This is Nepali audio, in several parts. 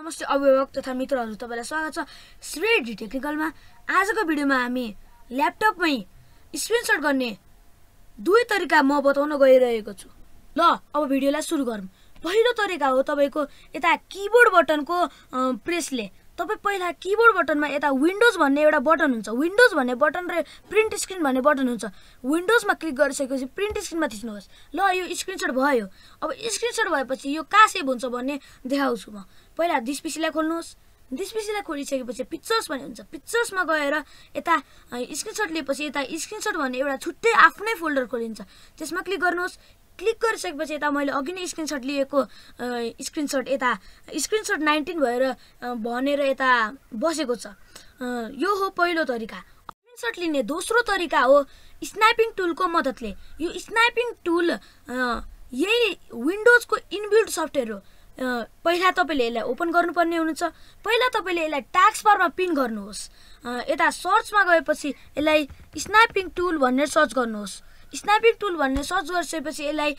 नमस्ते अभिभावक तथा मित्रहरू तपाईँलाई स्वागत छ श्रेडी टेक्निकलमा आजको भिडियोमा हामी ल्यापटपमै स्क्रिनसट गर्ने दुई तरिका म बताउन गइरहेको छु ल अब भिडियोलाई सुरु गरौँ पहिलो तरिका हो तपाईँको यता किबोर्ड बटनको प्रेसले तपाईँ पहिला किबोर्ड बटनमा यता विन्डोज भन्ने एउटा बटन हुन्छ विन्डोज भन्ने बटन र प्रिन्ट स्क्रिन भन्ने बटन हुन्छ विन्डोजमा क्लिक गरिसकेपछि प्रिन्ट स्क्रिनमा थिच्नुहोस् ल यो स्क्रिनसट भयो अब स्क्रिनसट भएपछि यो कहाँ सेभ हुन्छ भन्ने देखाउँछु म पहिला डिसपिसीलाई खोल्नुहोस् डिसपिसीलाई खोलिसकेपछि पिक्चर्स भन्ने हुन्छ पिक्चर्समा गएर यता स्क्रिनसट लिएपछि यता स्क्रिनसट भन्ने एउटा छुट्टै आफ्नै फोल्डर खोलिन्छ त्यसमा क्लिक गर्नुहोस् क्लिक गरिसकेपछि यता मैले अघि नै स्क्रिनसट लिएको स्क्रिनसट यता स्क्रिनसट नाइन्टिन भएर भनेर यता बसेको छ यो हो पहिलो तरिका स्क्रिनसट लिने दोस्रो तरिका हो स्नाइपिङ टुलको मद्दतले यो स्नाइपिङ टुल यही विन्डोजको इनबिल्ड सफ्टवेयर हो पहिला तपाईँले यसलाई ओपन गर्नुपर्ने हुनुहुन्छ पहिला तपाईँले यसलाई ट्याक्स बारमा पिन गर्नुहोस् यता सर्चमा गएपछि यसलाई स्नाइपिङ टुल भनेर सर्च गर्नुहोस् स्न्यापिङ टुल भन्ने सर्च गरिसकेपछि यसलाई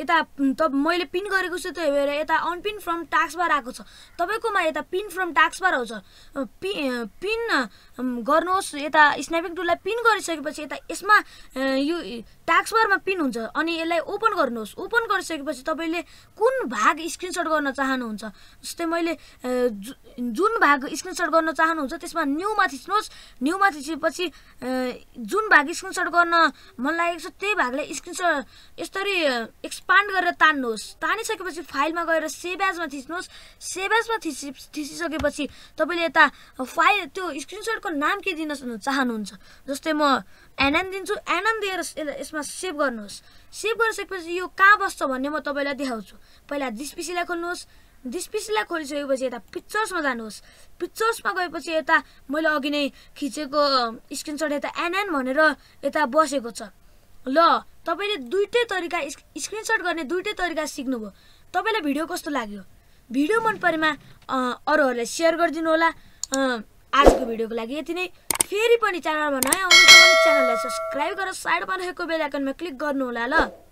यता त मैले पिन गरेको छु त्यो भएर यता अनपिन फ्रम टास्कबार आएको छ तपाईँकोमा यता पिन फ्रम टास्कबार आउँछ पि पिन गर्नुहोस् यता स्न्यापिङ टुललाई पिन गरिसकेपछि यता यसमा यो टास्कबारमा पिन हुन्छ अनि यसलाई ओपन गर्नुहोस् ओपन गरिसकेपछि तपाईँले कुन भाग स्क्रिनसट गर्न चाहनुहुन्छ जस्तै मैले जुन भाग स्क्रिनसट गर्न चाहनुहुन्छ त्यसमा न्युमा थिच्नुहोस् न्युमा थिचेपछि जुन भाग स्क्रिनसट गर्न मन लागेको छ त्यही भागलाई स्क्रिनसट यसरी एक्स एक्सपान्ड गरेर तान्नुहोस् तानिसकेपछि फाइलमा गएर सेभ एजमा थिच्नुहोस् सेभ एजमा थिसि थिचिसकेपछि तपाईँले यता फाइल त्यो स्क्रिनसटको नाम के दिन चाहनुहुन्छ जस्तै म एनएन दिन्छु एनएन दिएर यसमा सेभ गर्नुहोस् सेभ गरिसकेपछि यो कहाँ बस्छ भन्ने म तपाईँलाई देखाउँछु पहिला डिसपिसीलाई खोल्नुहोस् डिसपिसीलाई खोलिसकेपछि यता पिक्चर्समा जानुहोस् पिक्चर्समा गएपछि यता मैले अघि नै खिचेको स्क्रिनसट यता एनएन भनेर यता बसेको छ ल तपाईँले दुइटै तरिका स्क्रिनसट गर्ने दुइटै तरिका सिक्नुभयो तपाईँलाई भिडियो कस्तो लाग्यो भिडियो मन परेमा अरूहरूलाई सेयर गरिदिनु होला आजको भिडियोको लागि यति नै फेरि पनि च्यानलमा नयाँ आउनु च्यानललाई सब्सक्राइब गरेर साइडमा रहेको बेलायकनमा क्लिक गर्नु होला ल